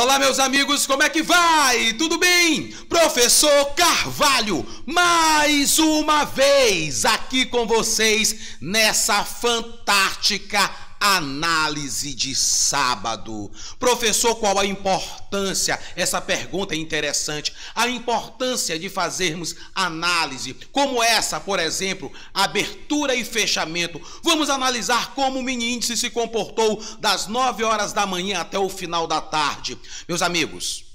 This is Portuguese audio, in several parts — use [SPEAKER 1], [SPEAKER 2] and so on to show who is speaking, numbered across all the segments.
[SPEAKER 1] Olá, meus amigos, como é que vai? Tudo bem? Professor Carvalho, mais uma vez aqui com vocês nessa fantástica análise de sábado. Professor, qual a importância? Essa pergunta é interessante. A importância de fazermos análise, como essa, por exemplo, abertura e fechamento. Vamos analisar como o mini índice se comportou das 9 horas da manhã até o final da tarde. Meus amigos,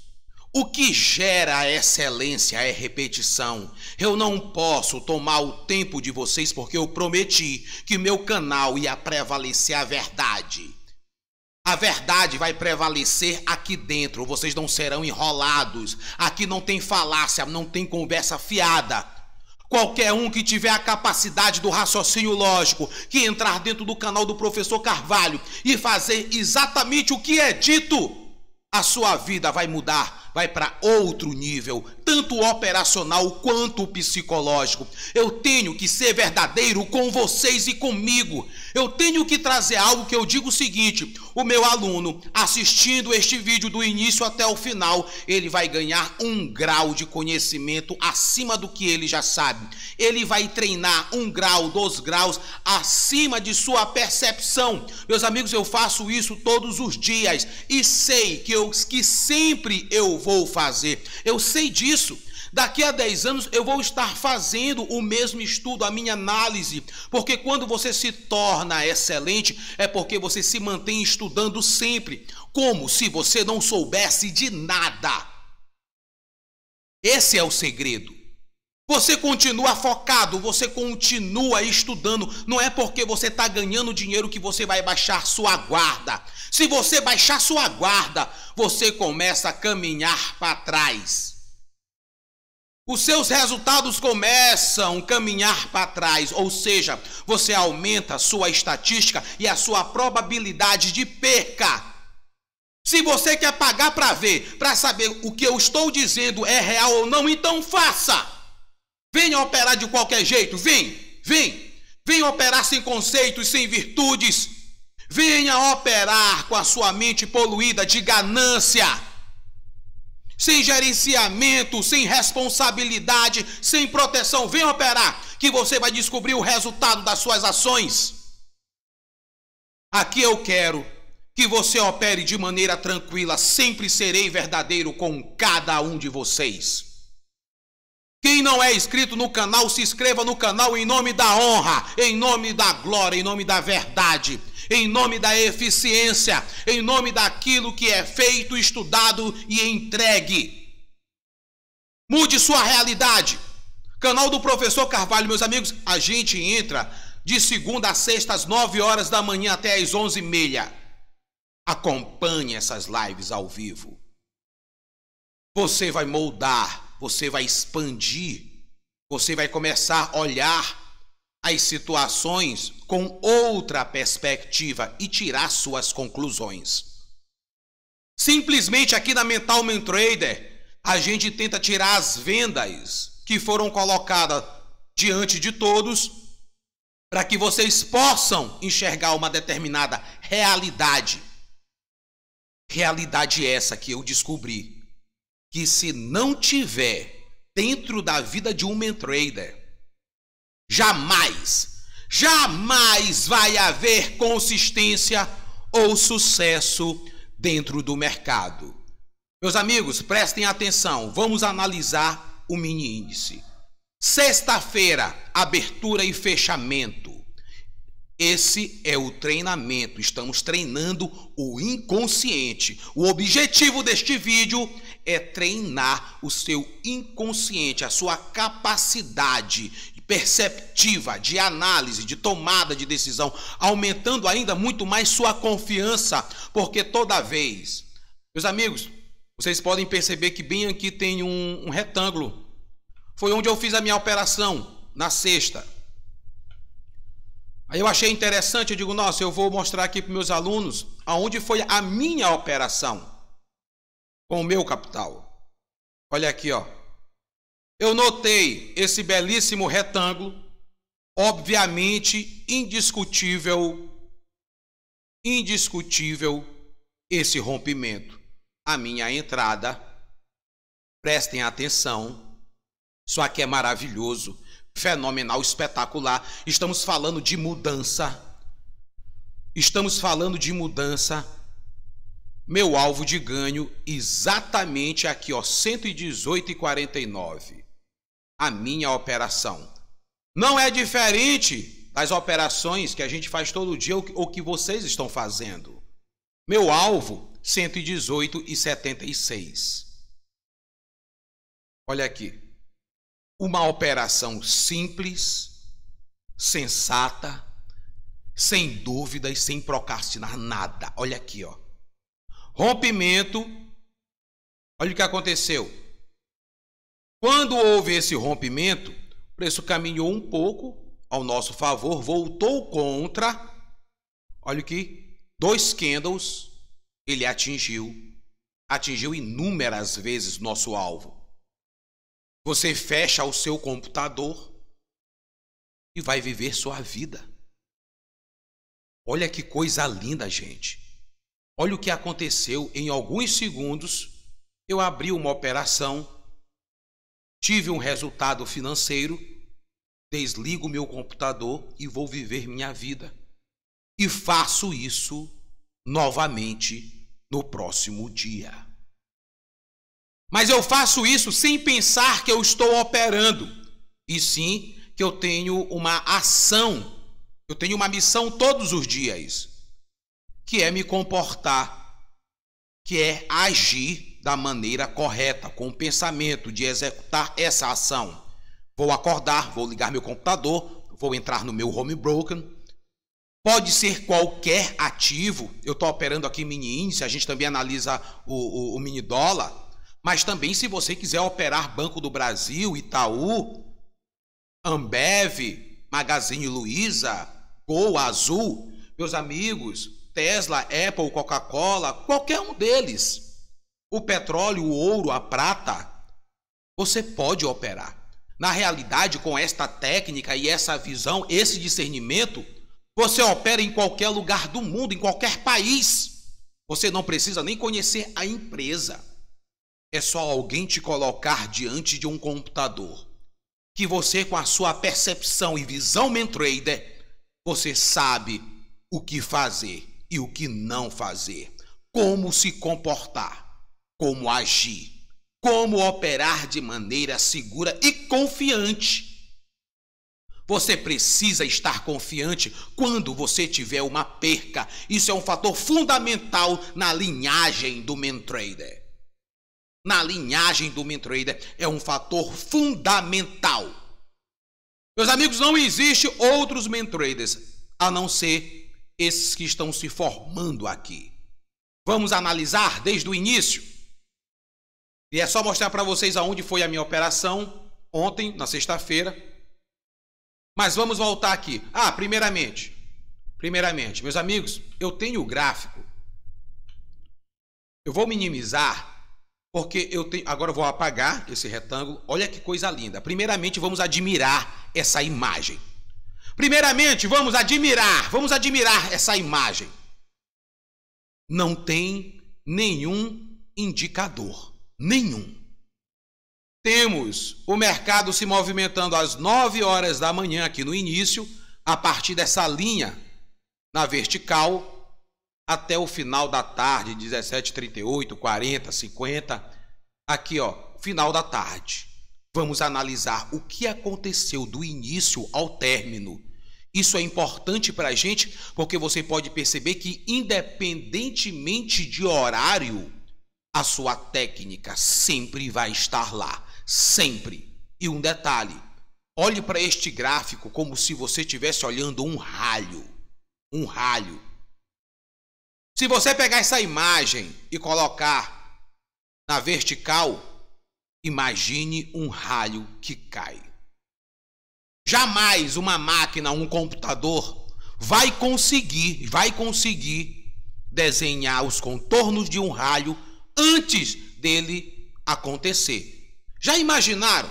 [SPEAKER 1] o que gera excelência é repetição. Eu não posso tomar o tempo de vocês porque eu prometi que meu canal ia prevalecer a verdade. A verdade vai prevalecer aqui dentro, vocês não serão enrolados. Aqui não tem falácia, não tem conversa fiada. Qualquer um que tiver a capacidade do raciocínio lógico, que entrar dentro do canal do professor Carvalho e fazer exatamente o que é dito, a sua vida vai mudar vai para outro nível, tanto operacional quanto psicológico. Eu tenho que ser verdadeiro com vocês e comigo. Eu tenho que trazer algo que eu digo o seguinte: o meu aluno assistindo este vídeo do início até o final, ele vai ganhar um grau de conhecimento acima do que ele já sabe. Ele vai treinar um grau, dois graus acima de sua percepção. Meus amigos, eu faço isso todos os dias e sei que eu que sempre eu vou fazer. Eu sei disso. Daqui a 10 anos eu vou estar fazendo o mesmo estudo, a minha análise, porque quando você se torna excelente é porque você se mantém estudando sempre, como se você não soubesse de nada. Esse é o segredo. Você continua focado, você continua estudando. Não é porque você está ganhando dinheiro que você vai baixar sua guarda. Se você baixar sua guarda, você começa a caminhar para trás. Os seus resultados começam a caminhar para trás, ou seja, você aumenta a sua estatística e a sua probabilidade de perca. Se você quer pagar para ver, para saber o que eu estou dizendo é real ou não, então faça. Venha operar de qualquer jeito, vem, vem. Venha operar sem conceitos, sem virtudes. Venha operar com a sua mente poluída de ganância, sem gerenciamento, sem responsabilidade, sem proteção. Venha operar, que você vai descobrir o resultado das suas ações. Aqui eu quero que você opere de maneira tranquila. Sempre serei verdadeiro com cada um de vocês. Quem não é inscrito no canal, se inscreva no canal em nome da honra, em nome da glória, em nome da verdade, em nome da eficiência, em nome daquilo que é feito, estudado e entregue. Mude sua realidade. Canal do professor Carvalho, meus amigos, a gente entra de segunda a sexta às 9 horas da manhã até às onze e meia. Acompanhe essas lives ao vivo. Você vai moldar você vai expandir, você vai começar a olhar as situações com outra perspectiva e tirar suas conclusões. Simplesmente aqui na Mental Man Trader, a gente tenta tirar as vendas que foram colocadas diante de todos para que vocês possam enxergar uma determinada realidade. Realidade essa que eu descobri que se não tiver dentro da vida de um trader, jamais, jamais vai haver consistência ou sucesso dentro do mercado. Meus amigos, prestem atenção, vamos analisar o mini índice. Sexta-feira, abertura e fechamento. Esse é o treinamento. Estamos treinando o inconsciente. O objetivo deste vídeo é treinar o seu inconsciente, a sua capacidade perceptiva, de análise, de tomada de decisão, aumentando ainda muito mais sua confiança, porque toda vez, meus amigos, vocês podem perceber que bem aqui tem um, um retângulo. Foi onde eu fiz a minha operação na sexta. Aí eu achei interessante, eu digo, nossa, eu vou mostrar aqui para meus alunos aonde foi a minha operação com o meu capital. Olha aqui, ó. Eu notei esse belíssimo retângulo, obviamente indiscutível, indiscutível esse rompimento. A minha entrada, prestem atenção, isso aqui é maravilhoso, fenomenal, espetacular. Estamos falando de mudança. Estamos falando de mudança meu alvo de ganho exatamente aqui, ó, 118,49. A minha operação. Não é diferente das operações que a gente faz todo dia ou que vocês estão fazendo. Meu alvo, 118,76. Olha aqui. Uma operação simples, sensata, sem dúvidas, sem procrastinar nada. Olha aqui, ó rompimento. Olha o que aconteceu. Quando houve esse rompimento, o preço caminhou um pouco ao nosso favor, voltou contra. Olha que dois candles ele atingiu. Atingiu inúmeras vezes nosso alvo. Você fecha o seu computador e vai viver sua vida. Olha que coisa linda, gente. Olha o que aconteceu em alguns segundos. Eu abri uma operação, tive um resultado financeiro, desligo meu computador e vou viver minha vida. E faço isso novamente no próximo dia. Mas eu faço isso sem pensar que eu estou operando, e sim que eu tenho uma ação, eu tenho uma missão todos os dias que é me comportar, que é agir da maneira correta, com o pensamento de executar essa ação. Vou acordar, vou ligar meu computador, vou entrar no meu home broker. Pode ser qualquer ativo. Eu estou operando aqui mini índice, a gente também analisa o, o, o mini dólar. Mas também, se você quiser operar Banco do Brasil, Itaú, Ambev, Magazine Luiza, Gol Azul, meus amigos, Tesla, Apple, Coca-Cola, qualquer um deles, o petróleo, o ouro, a prata, você pode operar. Na realidade, com esta técnica e essa visão, esse discernimento, você opera em qualquer lugar do mundo, em qualquer país. Você não precisa nem conhecer a empresa. É só alguém te colocar diante de um computador. Que você, com a sua percepção e visão mentrader, você sabe o que fazer e o que não fazer, como se comportar, como agir, como operar de maneira segura e confiante. Você precisa estar confiante quando você tiver uma perca. Isso é um fator fundamental na linhagem do Mentrader na linhagem do trader é um fator fundamental. Meus amigos, não existe outros Mentraders a não ser esses que estão se formando aqui. Vamos analisar desde o início. E é só mostrar para vocês aonde foi a minha operação ontem, na sexta-feira. Mas vamos voltar aqui. Ah, primeiramente, primeiramente, meus amigos, eu tenho o gráfico. Eu vou minimizar porque eu tenho, agora eu vou apagar esse retângulo. Olha que coisa linda. Primeiramente, vamos admirar essa imagem. Primeiramente, vamos admirar, vamos admirar essa imagem. Não tem nenhum indicador, nenhum. Temos o mercado se movimentando às 9 horas da manhã aqui no início, a partir dessa linha na vertical até o final da tarde, 17:38, 40, 50, aqui ó, final da tarde. Vamos analisar o que aconteceu do início ao término. Isso é importante para a gente porque você pode perceber que, independentemente de horário, a sua técnica sempre vai estar lá. Sempre. E um detalhe: olhe para este gráfico como se você estivesse olhando um ralho. Um ralho. Se você pegar essa imagem e colocar na vertical, Imagine um raio que cai. Jamais uma máquina, um computador vai conseguir, vai conseguir desenhar os contornos de um raio antes dele acontecer. Já imaginaram?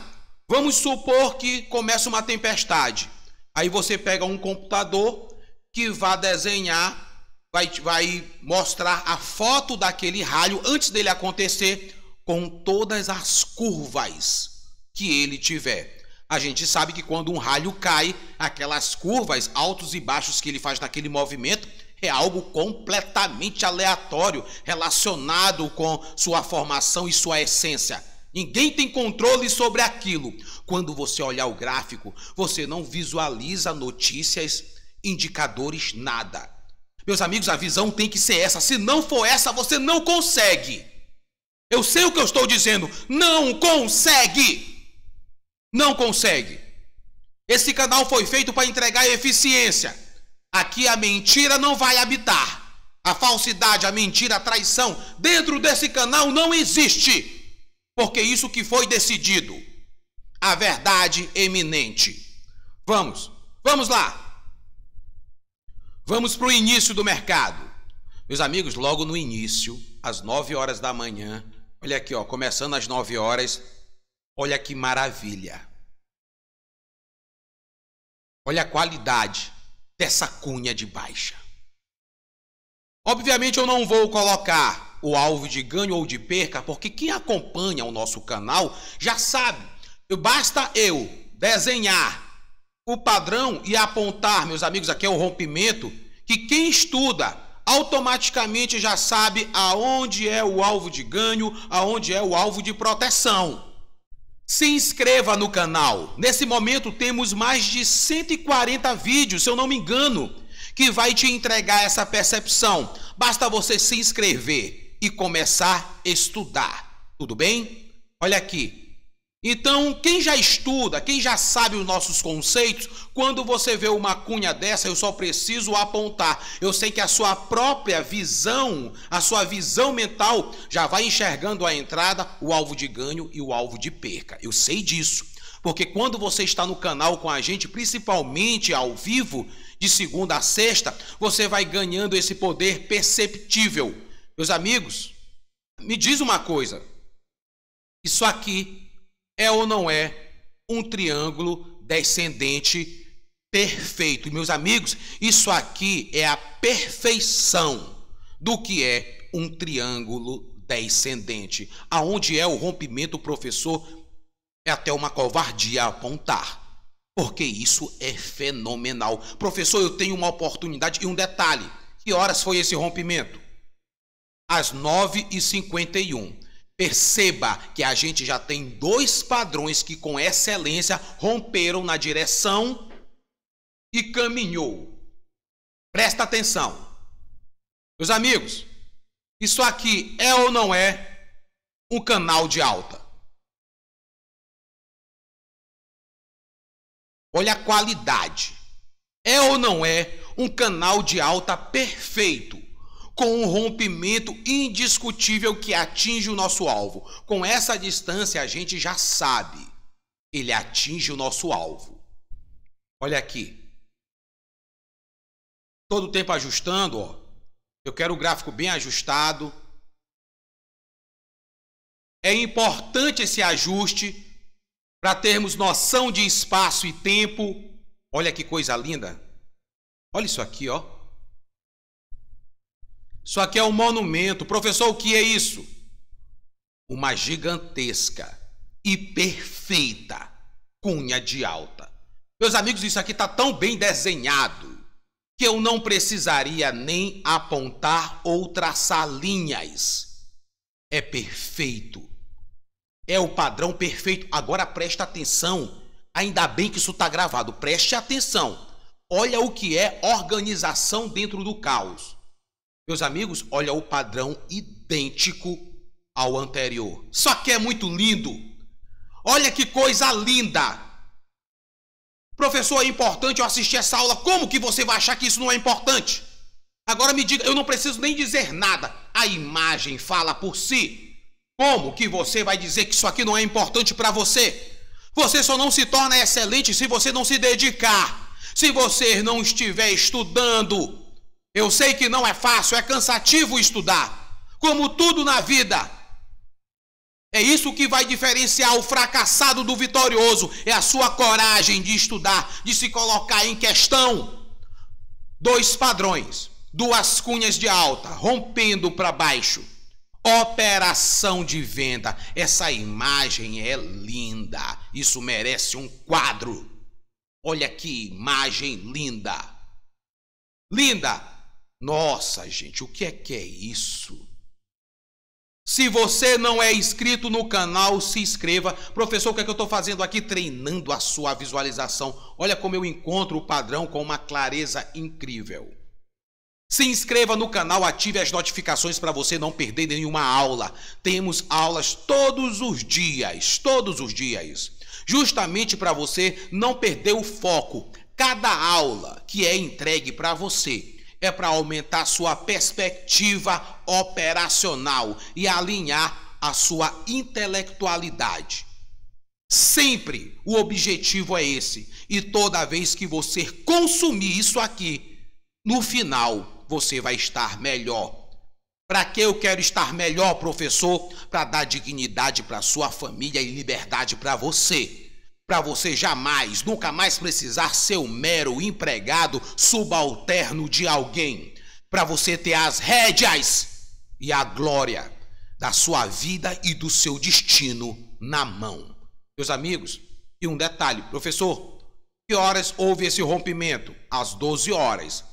[SPEAKER 1] Vamos supor que começa uma tempestade. Aí você pega um computador que vai desenhar, vai, vai mostrar a foto daquele raio antes dele acontecer com todas as curvas que ele tiver. A gente sabe que quando um ralho cai, aquelas curvas altos e baixos que ele faz naquele movimento é algo completamente aleatório, relacionado com sua formação e sua essência. Ninguém tem controle sobre aquilo. Quando você olhar o gráfico, você não visualiza notícias, indicadores, nada. Meus amigos, a visão tem que ser essa. Se não for essa, você não consegue. Eu sei o que eu estou dizendo. Não consegue. Não consegue. Esse canal foi feito para entregar eficiência. Aqui a mentira não vai habitar. A falsidade, a mentira, a traição dentro desse canal não existe. Porque isso que foi decidido. A verdade eminente. Vamos, vamos lá. Vamos para o início do mercado. Meus amigos, logo no início, às 9 horas da manhã, Olha aqui, ó, começando às 9 horas. Olha que maravilha. Olha a qualidade dessa cunha de baixa. Obviamente eu não vou colocar o alvo de ganho ou de perca, porque quem acompanha o nosso canal já sabe. Basta eu desenhar o padrão e apontar, meus amigos, aqui é o rompimento, que quem estuda automaticamente já sabe aonde é o alvo de ganho, aonde é o alvo de proteção. Se inscreva no canal. Nesse momento temos mais de 140 vídeos, se eu não me engano, que vai te entregar essa percepção. Basta você se inscrever e começar a estudar. Tudo bem? Olha aqui, então, quem já estuda, quem já sabe os nossos conceitos, quando você vê uma cunha dessa, eu só preciso apontar. Eu sei que a sua própria visão, a sua visão mental, já vai enxergando a entrada, o alvo de ganho e o alvo de perca. Eu sei disso. Porque quando você está no canal com a gente, principalmente ao vivo, de segunda a sexta, você vai ganhando esse poder perceptível. Meus amigos, me diz uma coisa. Isso aqui é ou não é um triângulo descendente perfeito? Meus amigos, isso aqui é a perfeição do que é um triângulo descendente. Aonde é o rompimento, professor, é até uma covardia apontar. Porque isso é fenomenal. Professor, eu tenho uma oportunidade e um detalhe. Que horas foi esse rompimento? Às 9h51. Perceba que a gente já tem dois padrões que com excelência romperam na direção e caminhou. Presta atenção. Meus amigos, isso aqui é ou não é um canal de alta? Olha a qualidade. É ou não é um canal de alta perfeito? com um rompimento indiscutível que atinge o nosso alvo. Com essa distância, a gente já sabe, ele atinge o nosso alvo. Olha aqui. Todo o tempo ajustando, ó. Eu quero o gráfico bem ajustado. É importante esse ajuste para termos noção de espaço e tempo. Olha que coisa linda. Olha isso aqui, ó. Isso aqui é um monumento. Professor, o que é isso? Uma gigantesca e perfeita cunha de alta. Meus amigos, isso aqui está tão bem desenhado que eu não precisaria nem apontar ou traçar linhas. É perfeito. É o padrão perfeito. Agora preste atenção. Ainda bem que isso está gravado. Preste atenção. Olha o que é organização dentro do caos. Meus amigos, olha o padrão idêntico ao anterior. Só que é muito lindo. Olha que coisa linda. Professor, é importante eu assistir essa aula. Como que você vai achar que isso não é importante? Agora me diga, eu não preciso nem dizer nada. A imagem fala por si. Como que você vai dizer que isso aqui não é importante para você? Você só não se torna excelente se você não se dedicar, se você não estiver estudando. Eu sei que não é fácil, é cansativo estudar, como tudo na vida. É isso que vai diferenciar o fracassado do vitorioso, é a sua coragem de estudar, de se colocar em questão. Dois padrões, duas cunhas de alta, rompendo para baixo. Operação de venda. Essa imagem é linda. Isso merece um quadro. Olha que imagem linda. Linda, nossa, gente, o que é que é isso? Se você não é inscrito no canal, se inscreva. Professor, o que é que eu estou fazendo aqui? Treinando a sua visualização. Olha como eu encontro o padrão com uma clareza incrível. Se inscreva no canal, ative as notificações para você não perder nenhuma aula. Temos aulas todos os dias, todos os dias. Justamente para você não perder o foco. Cada aula que é entregue para você é para aumentar sua perspectiva operacional e alinhar a sua intelectualidade. Sempre o objetivo é esse. E toda vez que você consumir isso aqui, no final você vai estar melhor. Para que eu quero estar melhor, professor? Para dar dignidade para sua família e liberdade para você para você jamais, nunca mais precisar ser um mero empregado subalterno de alguém, para você ter as rédeas e a glória da sua vida e do seu destino na mão. Meus amigos, e um detalhe, professor, que horas houve esse rompimento? Às 12 horas.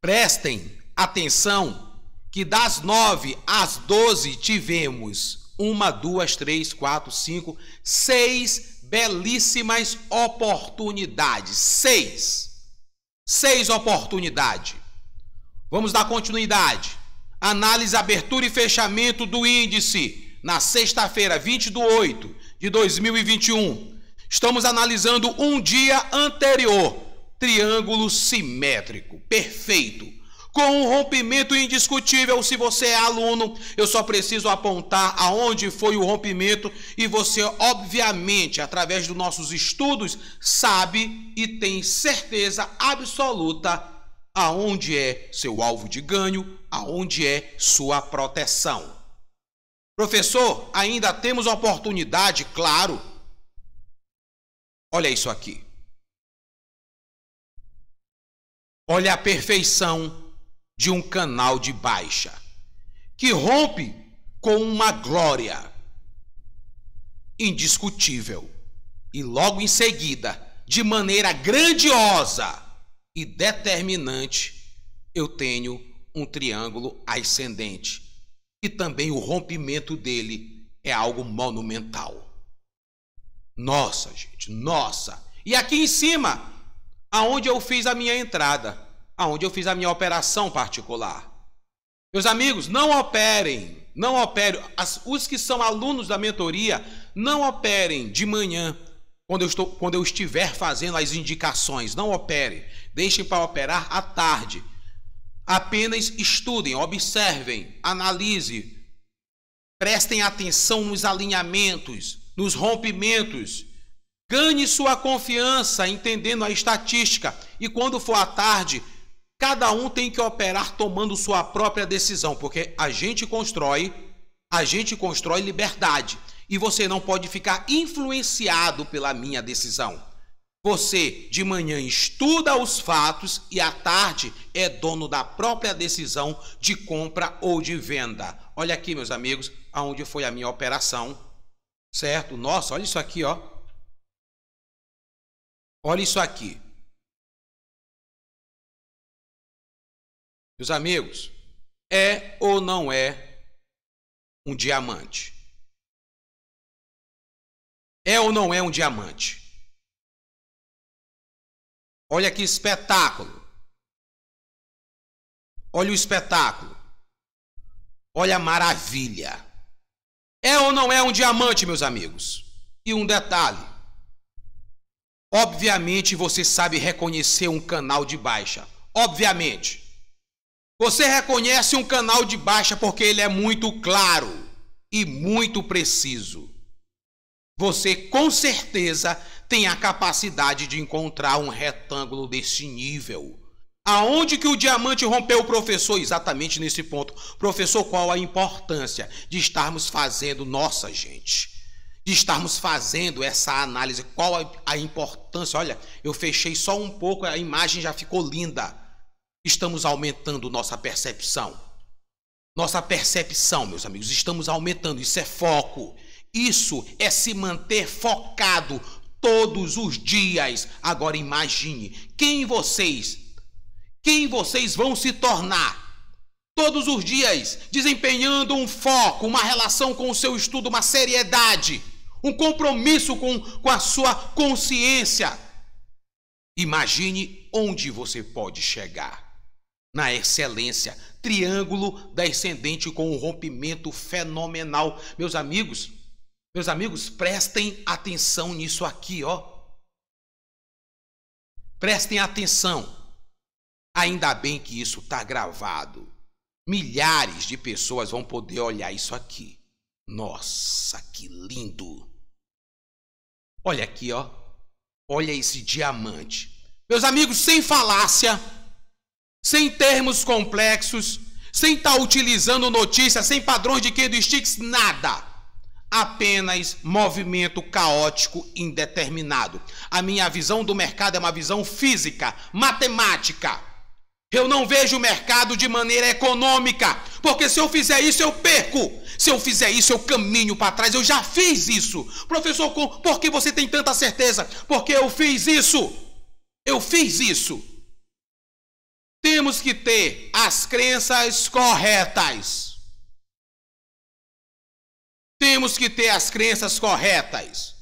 [SPEAKER 1] Prestem atenção que das 9 às 12 tivemos uma, duas, três, quatro, cinco, seis belíssimas oportunidades. Seis. Seis oportunidades. Vamos dar continuidade. Análise, abertura e fechamento do índice na sexta-feira, 20 de 8 de 2021. Estamos analisando um dia anterior. Triângulo simétrico. Perfeito com um rompimento indiscutível. Se você é aluno, eu só preciso apontar aonde foi o rompimento e você, obviamente, através dos nossos estudos, sabe e tem certeza absoluta aonde é seu alvo de ganho, aonde é sua proteção. Professor, ainda temos oportunidade, claro. Olha isso aqui. Olha a perfeição de um canal de baixa, que rompe com uma glória indiscutível e logo em seguida, de maneira grandiosa e determinante, eu tenho um triângulo ascendente. E também o rompimento dele é algo monumental. Nossa, gente, nossa. E aqui em cima, aonde eu fiz a minha entrada, aonde eu fiz a minha operação particular. Meus amigos, não operem, não operem. As, os que são alunos da mentoria, não operem de manhã, quando eu, estou, quando eu estiver fazendo as indicações. Não operem. Deixem para operar à tarde. Apenas estudem, observem, analise, prestem atenção nos alinhamentos, nos rompimentos. Ganhe sua confiança entendendo a estatística. E quando for à tarde, Cada um tem que operar tomando sua própria decisão, porque a gente constrói, a gente constrói liberdade e você não pode ficar influenciado pela minha decisão. Você de manhã estuda os fatos e à tarde é dono da própria decisão de compra ou de venda. Olha aqui, meus amigos, aonde foi a minha operação. Certo? Nossa, olha isso aqui, ó. Olha isso aqui. Meus amigos, é ou não é um diamante? É ou não é um diamante? Olha que espetáculo. Olha o espetáculo. Olha a maravilha. É ou não é um diamante, meus amigos? E um detalhe: obviamente você sabe reconhecer um canal de baixa. Obviamente. Você reconhece um canal de baixa porque ele é muito claro e muito preciso. Você com certeza tem a capacidade de encontrar um retângulo desse nível. Aonde que o diamante rompeu o professor? Exatamente nesse ponto. Professor, qual a importância de estarmos fazendo nossa gente? De estarmos fazendo essa análise, qual a importância? Olha, eu fechei só um pouco, a imagem já ficou linda estamos aumentando nossa percepção. Nossa percepção, meus amigos, estamos aumentando. Isso é foco. Isso é se manter focado todos os dias. Agora imagine quem vocês, quem vocês vão se tornar todos os dias, desempenhando um foco, uma relação com o seu estudo, uma seriedade, um compromisso com, com a sua consciência. Imagine onde você pode chegar na excelência. Triângulo descendente com um rompimento fenomenal. Meus amigos, meus amigos, prestem atenção nisso aqui, ó. Prestem atenção. Ainda bem que isso está gravado. Milhares de pessoas vão poder olhar isso aqui. Nossa, que lindo! Olha aqui, ó. Olha esse diamante. Meus amigos, sem falácia, sem termos complexos, sem estar tá utilizando notícias, sem padrões de do sticks, nada. Apenas movimento caótico indeterminado. A minha visão do mercado é uma visão física, matemática. Eu não vejo o mercado de maneira econômica, porque se eu fizer isso eu perco. Se eu fizer isso eu caminho para trás. Eu já fiz isso. Professor, por que você tem tanta certeza? Porque eu fiz isso. Eu fiz isso temos que ter as crenças corretas. Temos que ter as crenças corretas.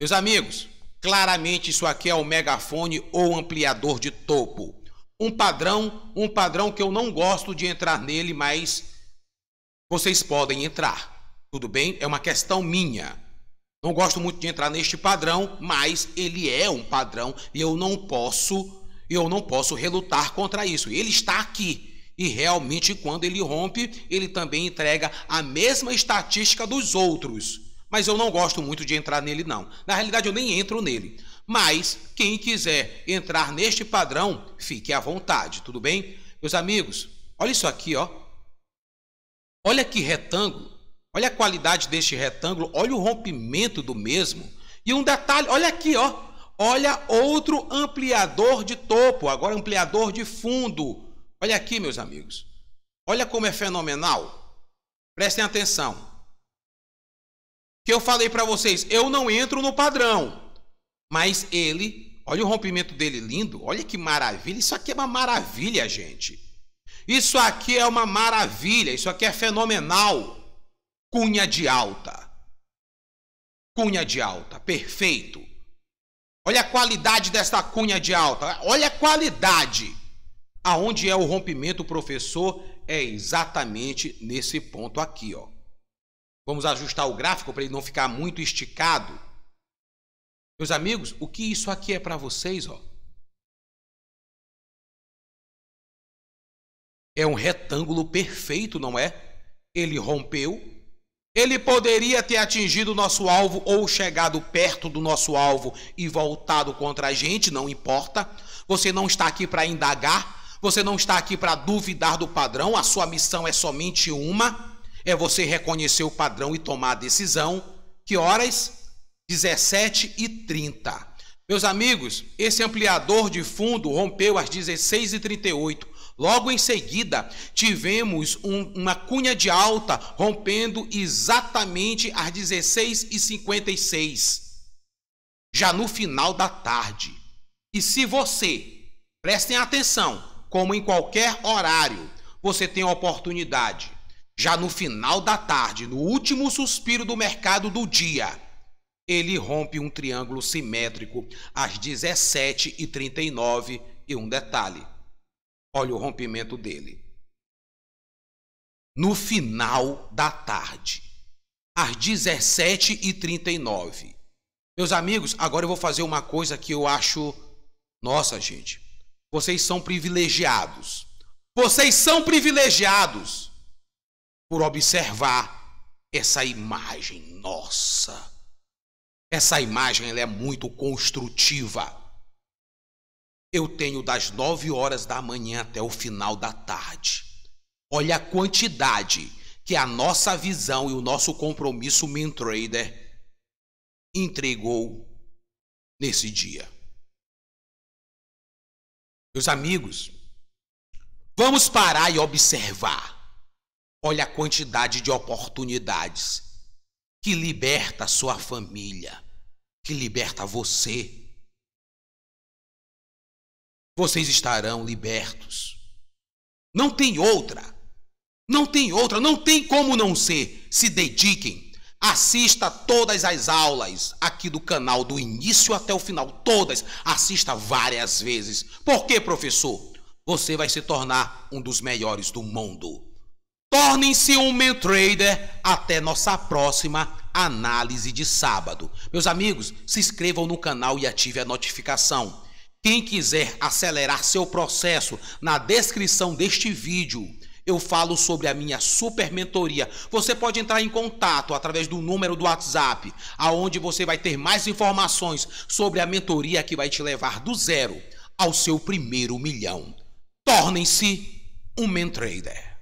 [SPEAKER 1] Meus amigos, claramente isso aqui é um megafone ou ampliador de topo. Um padrão, um padrão que eu não gosto de entrar nele, mas vocês podem entrar. Tudo bem? É uma questão minha. Não gosto muito de entrar neste padrão, mas ele é um padrão e eu não posso eu não posso relutar contra isso. Ele está aqui. E realmente, quando ele rompe, ele também entrega a mesma estatística dos outros. Mas eu não gosto muito de entrar nele, não. Na realidade, eu nem entro nele. Mas quem quiser entrar neste padrão, fique à vontade, tudo bem? Meus amigos, olha isso aqui, ó. Olha que retângulo. Olha a qualidade deste retângulo, olha o rompimento do mesmo. E um detalhe, olha aqui, ó. Olha outro ampliador de topo, agora ampliador de fundo. Olha aqui, meus amigos. Olha como é fenomenal. Prestem atenção. Que eu falei para vocês, eu não entro no padrão. Mas ele, olha o rompimento dele lindo, olha que maravilha. Isso aqui é uma maravilha, gente. Isso aqui é uma maravilha, isso aqui é fenomenal. Cunha de alta. Cunha de alta, perfeito. Olha a qualidade desta cunha de alta. Olha a qualidade. Aonde é o rompimento, professor? É exatamente nesse ponto aqui, ó. Vamos ajustar o gráfico para ele não ficar muito esticado. Meus amigos, o que isso aqui é para vocês, ó? É um retângulo perfeito, não é? Ele rompeu, ele poderia ter atingido o nosso alvo ou chegado perto do nosso alvo e voltado contra a gente, não importa. Você não está aqui para indagar, você não está aqui para duvidar do padrão, a sua missão é somente uma: é você reconhecer o padrão e tomar a decisão. Que horas? 17 e 30. Meus amigos, esse ampliador de fundo rompeu às 16h38. Logo em seguida, tivemos um, uma cunha de alta rompendo exatamente às 16h56, já no final da tarde. E se você, prestem atenção, como em qualquer horário, você tem a oportunidade, já no final da tarde, no último suspiro do mercado do dia, ele rompe um triângulo simétrico às 17h39 e um detalhe Olha o rompimento dele. No final da tarde, às 17h39. Meus amigos, agora eu vou fazer uma coisa que eu acho. Nossa, gente. Vocês são privilegiados. Vocês são privilegiados por observar essa imagem. Nossa. Essa imagem ela é muito construtiva. Eu tenho das nove horas da manhã até o final da tarde. Olha a quantidade que a nossa visão e o nosso compromisso Mintrader entregou nesse dia. Meus amigos, vamos parar e observar. Olha a quantidade de oportunidades que liberta a sua família, que liberta você vocês estarão libertos. Não tem outra. Não tem outra, não tem como não ser. Se dediquem. Assista todas as aulas aqui do canal, do início até o final, todas. Assista várias vezes. Por quê, professor? Você vai se tornar um dos melhores do mundo. Tornem-se um meu trader até nossa próxima análise de sábado. Meus amigos, se inscrevam no canal e ative a notificação. Quem quiser acelerar seu processo, na descrição deste vídeo eu falo sobre a minha super mentoria. Você pode entrar em contato através do número do WhatsApp, aonde você vai ter mais informações sobre a mentoria que vai te levar do zero ao seu primeiro milhão. Tornem-se um mentrader.